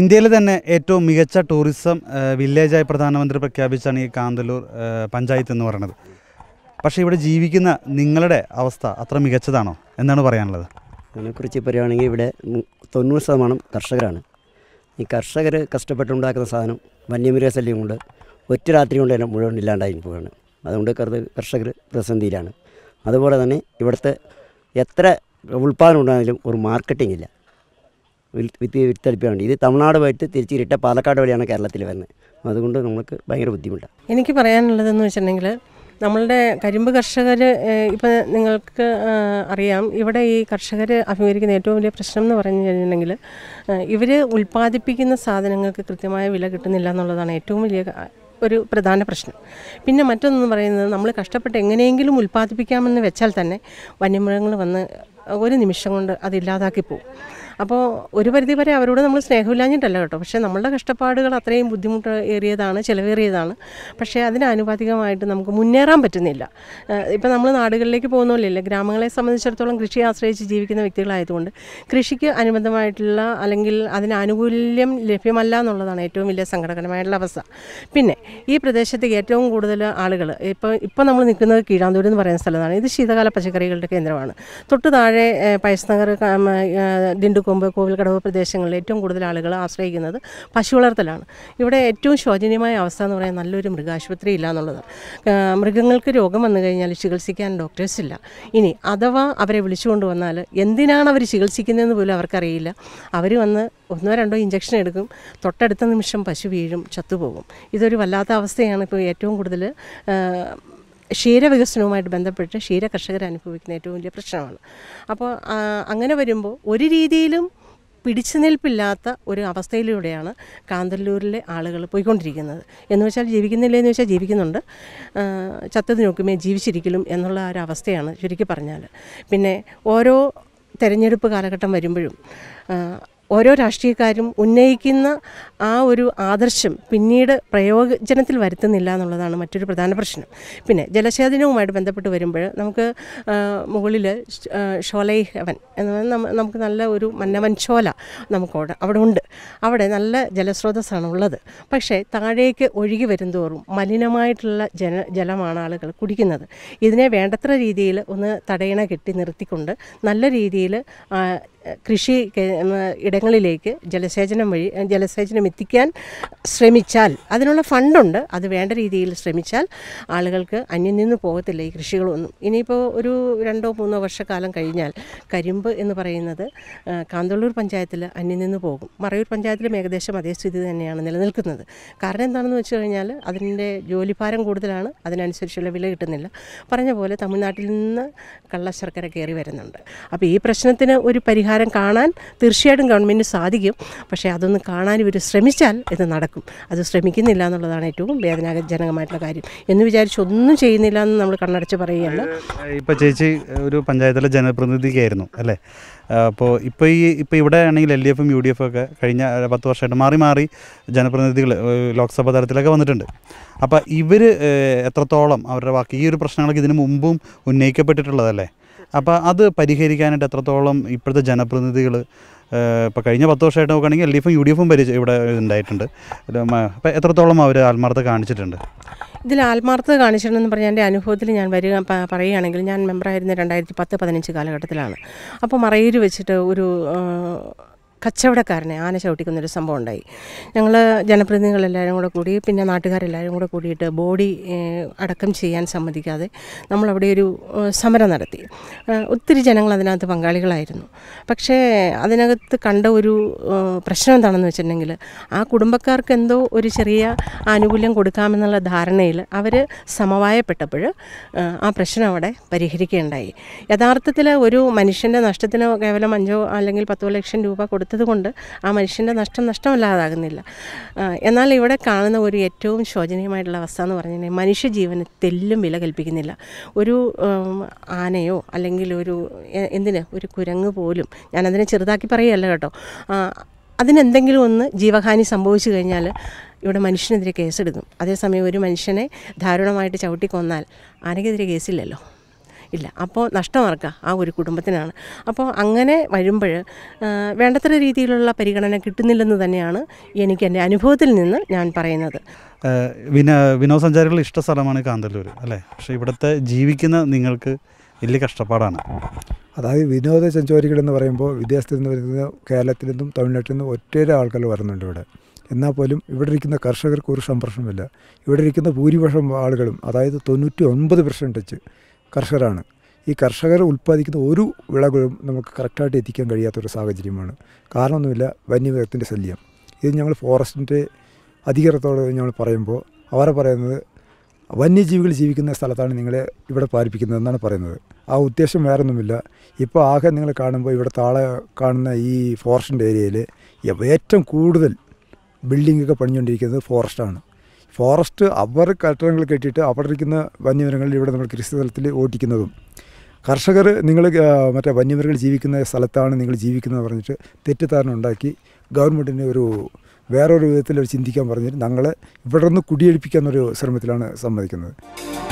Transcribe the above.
ഇന്ത്യയിലെ തന്നെ ഏറ്റവും മികച്ച ടൂറിസം വില്ലേജായി പ്രധാനമന്ത്രി പ്രഖ്യാപിച്ചാണ് ഈ കാന്തല്ലൂർ പഞ്ചായത്ത് എന്ന് പറയുന്നത് പക്ഷേ ഇവിടെ ജീവിക്കുന്ന നിങ്ങളുടെ അവസ്ഥ അത്ര മികച്ചതാണോ എന്നാണ് പറയാനുള്ളത് അതിനെക്കുറിച്ച് പറയുകയാണെങ്കിൽ ഇവിടെ തൊണ്ണൂറ് ശതമാനം കർഷകരാണ് ഈ കർഷകർ കഷ്ടപ്പെട്ടുണ്ടാക്കുന്ന സാധനം ശല്യം കൊണ്ട് ഒറ്റ രാത്രി കൊണ്ട് തന്നെ മുഴുവൻ ഇല്ലാണ്ടായി പോവുകയാണ് അതുകൊണ്ട് കർഷകർ പ്രതിസന്ധിയിലാണ് അതുപോലെ തന്നെ ഇവിടുത്തെ എത്ര ഉൽപ്പാദനം ഉണ്ടായാലും ഒരു മാർക്കറ്റിംഗ് ഇല്ല വിത്ത് വിത്തെടുപ്പിക്കാൻ ഇത് തമിഴ്നാട് പോയിട്ട് തിരിച്ചിരിട്ട പാലക്കാട് വഴിയാണ് കേരളത്തിൽ വരുന്നത് അതുകൊണ്ട് നമുക്ക് ഭയങ്കര ബുദ്ധിമുട്ടാണ് എനിക്ക് പറയാനുള്ളതെന്ന് വെച്ചിട്ടുണ്ടെങ്കിൽ നമ്മളുടെ കരിമ്പ് കർഷകർ ഇപ്പം നിങ്ങൾക്ക് അറിയാം ഇവിടെ ഈ കർഷകർ അഭിമുഖീകരിക്കുന്ന ഏറ്റവും വലിയ പ്രശ്നം എന്ന് പറഞ്ഞു കഴിഞ്ഞിട്ടുണ്ടെങ്കിൽ ഇവർ ഉൽപ്പാദിപ്പിക്കുന്ന സാധനങ്ങൾക്ക് കൃത്യമായ വില കിട്ടുന്നില്ല എന്നുള്ളതാണ് ഏറ്റവും വലിയ ഒരു പ്രധാന പ്രശ്നം പിന്നെ മറ്റൊന്നെന്ന് പറയുന്നത് നമ്മൾ കഷ്ടപ്പെട്ട് എങ്ങനെയെങ്കിലും ഉൽപ്പാദിപ്പിക്കാമെന്ന് വെച്ചാൽ തന്നെ വന്യമൃഗങ്ങൾ വന്ന് ഒരു നിമിഷം കൊണ്ട് അതില്ലാതാക്കി പോകും അപ്പോൾ ഒരു പരിധി വരെ അവരോട് നമ്മൾ സ്നേഹമില്ലാഞ്ഞിട്ടല്ല കേട്ടോ പക്ഷേ നമ്മളുടെ കഷ്ടപ്പാടുകൾ അത്രയും ബുദ്ധിമുട്ട് ഏറിയതാണ് ചിലവേറിയതാണ് പക്ഷേ അതിനാനുപാതികമായിട്ട് നമുക്ക് മുന്നേറാൻ പറ്റുന്നില്ല ഇപ്പം നമ്മൾ നാടുകളിലേക്ക് പോകുന്നില്ലല്ലേ ഗ്രാമങ്ങളെ സംബന്ധിച്ചിടത്തോളം കൃഷിയെ ആശ്രയിച്ച് ജീവിക്കുന്ന വ്യക്തികളായതുകൊണ്ട് കൃഷിക്ക് അനുബന്ധമായിട്ടുള്ള അല്ലെങ്കിൽ അതിനാനുകൂല്യം ലഭ്യമല്ല എന്നുള്ളതാണ് ഏറ്റവും വലിയ സങ്കടകരമായിട്ടുള്ള അവസ്ഥ പിന്നെ ഈ പ്രദേശത്ത് ഏറ്റവും കൂടുതൽ ആളുകൾ ഇപ്പോൾ ഇപ്പോൾ നമ്മൾ നിൽക്കുന്നത് കീഴാന്തൂർ എന്ന് പറയുന്ന സ്ഥലമാണ് ഇത് ശീതകാല പച്ചക്കറികളുടെ കേന്ദ്രമാണ് തൊട്ട് താഴെ നഗർ ദിണ്ടുക്കോ നോക്കുമ്പോൾ കോവിൽക്കടവ് പ്രദേശങ്ങളിൽ ഏറ്റവും കൂടുതൽ ആളുകൾ ആശ്രയിക്കുന്നത് പശു വളർത്തലാണ് ഇവിടെ ഏറ്റവും ശോചനീയമായ അവസ്ഥ എന്ന് പറയാൻ നല്ലൊരു മൃഗാശുപത്രി ഇല്ല എന്നുള്ളത് മൃഗങ്ങൾക്ക് രോഗം വന്നു കഴിഞ്ഞാൽ ചികിത്സിക്കാൻ ഡോക്ടേഴ്സ് ഇല്ല ഇനി അഥവാ അവരെ വിളിച്ചുകൊണ്ട് വന്നാൽ എന്തിനാണ് അവർ ചികിത്സിക്കുന്നതെന്ന് പോലും അവർക്കറിയില്ല അവർ വന്ന് ഒന്നോ രണ്ടോ ഇഞ്ചക്ഷൻ എടുക്കും തൊട്ടടുത്ത നിമിഷം പശു വീഴും ചത്തുപോകും ഇതൊരു വല്ലാത്ത അവസ്ഥയാണ് ഇപ്പോൾ ഏറ്റവും കൂടുതൽ ക്ഷീരവികസനവുമായിട്ട് ബന്ധപ്പെട്ട് ക്ഷീര കർഷകർ അനുഭവിക്കുന്ന ഏറ്റവും വലിയ പ്രശ്നമാണ് അപ്പോൾ അങ്ങനെ വരുമ്പോൾ ഒരു രീതിയിലും പിടിച്ചു നിൽപ്പില്ലാത്ത ഒരു അവസ്ഥയിലൂടെയാണ് കാന്തല്ലൂരിലെ ആളുകൾ പോയിക്കൊണ്ടിരിക്കുന്നത് എന്ന് വെച്ചാൽ ജീവിക്കുന്നില്ല എന്ന് വെച്ചാൽ ജീവിക്കുന്നുണ്ട് ചത്തത് നോക്കുമേ ജീവിച്ചിരിക്കലും എന്നുള്ള ഒരു അവസ്ഥയാണ് ചുരുക്കി പറഞ്ഞാൽ പിന്നെ ഓരോ തെരഞ്ഞെടുപ്പ് കാലഘട്ടം വരുമ്പോഴും ഓരോ രാഷ്ട്രീയക്കാരും ഉന്നയിക്കുന്ന ആ ഒരു ആദർശം പിന്നീട് പ്രയോജനത്തിൽ വരുത്തുന്നില്ല എന്നുള്ളതാണ് മറ്റൊരു പ്രധാന പ്രശ്നം പിന്നെ ജലസേചനവുമായിട്ട് ബന്ധപ്പെട്ട് വരുമ്പോൾ നമുക്ക് മുകളിൽ ഷോലൈഹവൻ എന്ന് പറഞ്ഞാൽ നമുക്ക് നല്ല ഒരു മന്നവൻ ഷോല നമുക്കവിടെ അവിടെ ഉണ്ട് അവിടെ നല്ല ജലസ്രോതസ്സാണ് ഉള്ളത് പക്ഷേ താഴേക്ക് ഒഴുകി തോറും മലിനമായിട്ടുള്ള ജന ജലമാണ് ആളുകൾ കുടിക്കുന്നത് ഇതിനെ വേണ്ടത്ര രീതിയിൽ ഒന്ന് തടയണ കെട്ടി നിർത്തിക്കൊണ്ട് നല്ല രീതിയിൽ കൃഷി ഇടങ്ങളിലേക്ക് ജലസേചനം വഴി ജലസേചനം എത്തിക്കാൻ ശ്രമിച്ചാൽ അതിനുള്ള ഫണ്ടുണ്ട് അത് വേണ്ട രീതിയിൽ ശ്രമിച്ചാൽ ആളുകൾക്ക് അന്യം നിന്ന് പോകത്തില്ല ഈ കൃഷികളൊന്നും ഇനിയിപ്പോൾ ഒരു രണ്ടോ മൂന്നോ വർഷക്കാലം കഴിഞ്ഞാൽ കരിമ്പ് എന്ന് പറയുന്നത് കാന്തല്ലൂർ പഞ്ചായത്തിൽ അന്യം നിന്ന് പോകും മറയൂർ പഞ്ചായത്തിലും ഏകദേശം അതേ സ്ഥിതി തന്നെയാണ് നിലനിൽക്കുന്നത് കാരണം എന്താണെന്ന് വെച്ച് കഴിഞ്ഞാൽ അതിൻ്റെ ജോലിഭാരം കൂടുതലാണ് അതിനനുസരിച്ചുള്ള വില കിട്ടുന്നില്ല പറഞ്ഞ പോലെ തമിഴ്നാട്ടിൽ നിന്ന് കള്ളശർക്കര കയറി വരുന്നുണ്ട് അപ്പോൾ ഈ പ്രശ്നത്തിന് ഒരു പരിഹാരം പരിഹാരം കാണാൻ തീർച്ചയായിട്ടും ഗവൺമെൻറ്റിന് സാധിക്കും പക്ഷേ അതൊന്ന് കാണാൻ ഇവർ ശ്രമിച്ചാൽ ഇത് നടക്കും അത് ശ്രമിക്കുന്നില്ല എന്നുള്ളതാണ് ഏറ്റവും വേദനാജനകമായിട്ടുള്ള കാര്യം എന്ന് വിചാരിച്ച് ഒന്നും ചെയ്യുന്നില്ല എന്ന് നമ്മൾ കണ്ണടച്ച് പറയുകയാണ് ഇപ്പോൾ ചേച്ചി ഒരു പഞ്ചായത്തിലെ ജനപ്രതിനിധിക്കായിരുന്നു അല്ലേ അപ്പോൾ ഇപ്പോൾ ഈ ഇപ്പോൾ ഇവിടെ ആണെങ്കിൽ എൽ ഡി എഫും യു ഡി എഫും ഒക്കെ കഴിഞ്ഞ പത്ത് വർഷമായിട്ട് മാറി മാറി ജനപ്രതിനിധികൾ ലോക്സഭാ തലത്തിലൊക്കെ വന്നിട്ടുണ്ട് അപ്പോൾ ഇവർ എത്രത്തോളം അവരുടെ വാക്ക് ഈ ഒരു പ്രശ്നങ്ങളൊക്കെ ഇതിനു മുമ്പും ഉന്നയിക്കപ്പെട്ടിട്ടുള്ളതല്ലേ അപ്പോൾ അത് പരിഹരിക്കാനായിട്ട് എത്രത്തോളം ഇപ്പോഴത്തെ ജനപ്രതിനിധികൾ ഇപ്പോൾ കഴിഞ്ഞ പത്ത് വർഷമായിട്ട് നോക്കുകയാണെങ്കിൽ എൽ ഡി എഫും യു ഡി എഫും പരിചയം ഇവിടെ ഉണ്ടായിട്ടുണ്ട് അപ്പോൾ എത്രത്തോളം അവർ ആത്മാർത്ഥത കാണിച്ചിട്ടുണ്ട് ഇതിൽ ആത്മാർത്ഥത കാണിച്ചിട്ടുണ്ടെന്ന് പറഞ്ഞാൽ എൻ്റെ അനുഭവത്തിൽ ഞാൻ വരിക പറയുകയാണെങ്കിൽ ഞാൻ മെമ്പറായിരുന്ന രണ്ടായിരത്തി പത്ത് പതിനഞ്ച് കാലഘട്ടത്തിലാണ് അപ്പോൾ മറയൂർ വെച്ചിട്ട് ഒരു കച്ചവടക്കാരനെ ആന ചവിട്ടിക്കുന്നൊരു സംഭവം ഉണ്ടായി ഞങ്ങൾ ജനപ്രതിനിധികളെല്ലാവരും കൂടെ കൂടി പിന്നെ നാട്ടുകാരെല്ലാവരും കൂടെ കൂടിയിട്ട് ബോഡി അടക്കം ചെയ്യാൻ സമ്മതിക്കാതെ നമ്മളവിടെ ഒരു സമരം നടത്തി ഒത്തിരി ജനങ്ങൾ അതിനകത്ത് പങ്കാളികളായിരുന്നു പക്ഷേ അതിനകത്ത് കണ്ട ഒരു പ്രശ്നം എന്താണെന്ന് വെച്ചിട്ടുണ്ടെങ്കിൽ ആ കുടുംബക്കാർക്ക് എന്തോ ഒരു ചെറിയ ആനുകൂല്യം കൊടുക്കാമെന്നുള്ള ധാരണയിൽ അവർ സമവായപ്പെട്ടപ്പോൾ ആ പ്രശ്നം അവിടെ പരിഹരിക്കുകയുണ്ടായി യഥാർത്ഥത്തിൽ ഒരു മനുഷ്യൻ്റെ നഷ്ടത്തിന് കേവലം അഞ്ചോ അല്ലെങ്കിൽ പത്തോ ലക്ഷം രൂപ കൊടുത്ത് ഇല്ലാത്തത് കൊണ്ട് ആ മനുഷ്യൻ്റെ നഷ്ടം നഷ്ടമല്ലാതാകുന്നില്ല എന്നാൽ ഇവിടെ കാണുന്ന ഒരു ഏറ്റവും ശോചനീയമായിട്ടുള്ള അവസ്ഥ എന്ന് പറഞ്ഞു മനുഷ്യ ജീവന് തെല്ലും വില കൽപ്പിക്കുന്നില്ല ഒരു ആനയോ അല്ലെങ്കിൽ ഒരു എന്തിന് ഒരു കുരങ്ങ് പോലും ഞാനതിനെ ചെറുതാക്കി പറയുകയല്ല കേട്ടോ അതിനെന്തെങ്കിലും ഒന്ന് ജീവഹാനി സംഭവിച്ചു കഴിഞ്ഞാൽ ഇവിടെ മനുഷ്യനെതിരെ കേസെടുക്കും അതേസമയം ഒരു മനുഷ്യനെ ദാരുണമായിട്ട് ചവിട്ടിക്കൊന്നാൽ ആനയ്ക്കെതിരെ കേസില്ലല്ലോ ഇല്ല അപ്പോൾ നഷ്ടമാർക്ക ആ ഒരു കുടുംബത്തിനാണ് അപ്പോൾ അങ്ങനെ വരുമ്പോൾ വേണ്ടത്ര രീതിയിലുള്ള പരിഗണന കിട്ടുന്നില്ലെന്ന് തന്നെയാണ് എനിക്ക് എൻ്റെ അനുഭവത്തിൽ നിന്ന് ഞാൻ പറയുന്നത് വിന വിനോദസഞ്ചാരികൾ ഇഷ്ട സ്ഥലമാണ് കാന്തല്ലൂർ അല്ലേ പക്ഷേ ഇവിടുത്തെ ജീവിക്കുന്ന നിങ്ങൾക്ക് വലിയ കഷ്ടപ്പാടാണ് അതായത് വിനോദസഞ്ചാരികൾ എന്ന് പറയുമ്പോൾ വിദേശത്ത് നിന്ന് വരുന്ന കേരളത്തിൽ നിന്നും തമിഴ്നാട്ടിൽ നിന്നും ഒറ്റയൊരു ആൾക്കാർ വരുന്നുണ്ട് ഇവിടെ എന്നാൽ പോലും ഇവിടെ ഇരിക്കുന്ന കർഷകർക്ക് ഒരു സംരക്ഷണമില്ല ഇവിടെ ഇരിക്കുന്ന ഭൂരിപക്ഷം ആളുകളും അതായത് തൊണ്ണൂറ്റി ഒൻപത് പെർസെൻറ്റേജ് കർഷകരാണ് ഈ കർഷകർ ഉൽപ്പാദിക്കുന്ന ഒരു വിളകളും നമുക്ക് കറക്റ്റായിട്ട് എത്തിക്കാൻ കഴിയാത്തൊരു സാഹചര്യമാണ് കാരണമൊന്നുമില്ല വന്യമൃഗത്തിൻ്റെ ശല്യം ഇത് ഞങ്ങൾ ഫോറസ്റ്റിൻ്റെ അധികൃതത്തോട് ഞങ്ങൾ പറയുമ്പോൾ അവർ പറയുന്നത് വന്യജീവികൾ ജീവിക്കുന്ന സ്ഥലത്താണ് നിങ്ങളെ ഇവിടെ പാലിപ്പിക്കുന്നതെന്നാണ് പറയുന്നത് ആ ഉദ്ദേശം ഒന്നുമില്ല ഇപ്പോൾ ആകെ നിങ്ങൾ കാണുമ്പോൾ ഇവിടെ താളെ കാണുന്ന ഈ ഫോറസ്റ്റിൻ്റെ ഏരിയയിൽ ഏറ്റവും കൂടുതൽ ബിൽഡിങ്ങൊക്കെ പണിഞ്ഞുകൊണ്ടിരിക്കുന്നത് ഫോറസ്റ്റാണ് ഫോറസ്റ്റ് അവർ കെട്ടിടങ്ങൾ കെട്ടിയിട്ട് അവിടെ ഇരിക്കുന്ന വന്യമൃഗങ്ങളിൽ ഇവിടെ നമ്മൾ കൃഷി സ്ഥലത്തിൽ ഓടിക്കുന്നതും കർഷകർ നിങ്ങൾ മറ്റേ വന്യമൃഗങ്ങൾ ജീവിക്കുന്ന സ്ഥലത്താണ് നിങ്ങൾ ജീവിക്കുന്നത് പറഞ്ഞിട്ട് തെറ്റിദ്ധാരണ ഉണ്ടാക്കി ഗവൺമെൻറ്റിൻ്റെ ഒരു വേറൊരു വിധത്തിൽ ചിന്തിക്കാൻ പറഞ്ഞിട്ട് ഞങ്ങളെ ഇവിടെ നിന്ന് ഒരു ശ്രമത്തിലാണ് സമ്മതിക്കുന്നത്